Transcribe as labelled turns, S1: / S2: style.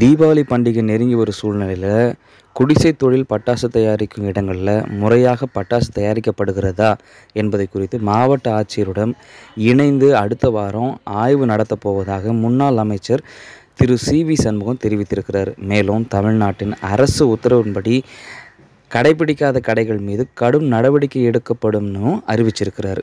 S1: தீபாவளி பண்டிகை நெருங்கி வரும் சூழ்நிலையில் குடிசை தொழில் பட்டாசு தயாரிக்கும் இடங்களில் முறையாக பட்டாசு தயாரிக்கப்படுகிறதா என்பதை குறித்து மாவட்ட ஆட்சியருடன் இணைந்து அடுத்த வாரம் ஆய்வு நடத்தப் போவதாக முன்னாள் அமைச்சர் திரு சி வி சண்முகம் தெரிவித்திருக்கிறார் மேலும் தமிழ்நாட்டின் அரசு உத்தரவின்படி கடைபிடிக்காத கடைகள் மீது கடும் நடவடிக்கை எடுக்கப்படும் அறிவிச்சிருக்கிறார்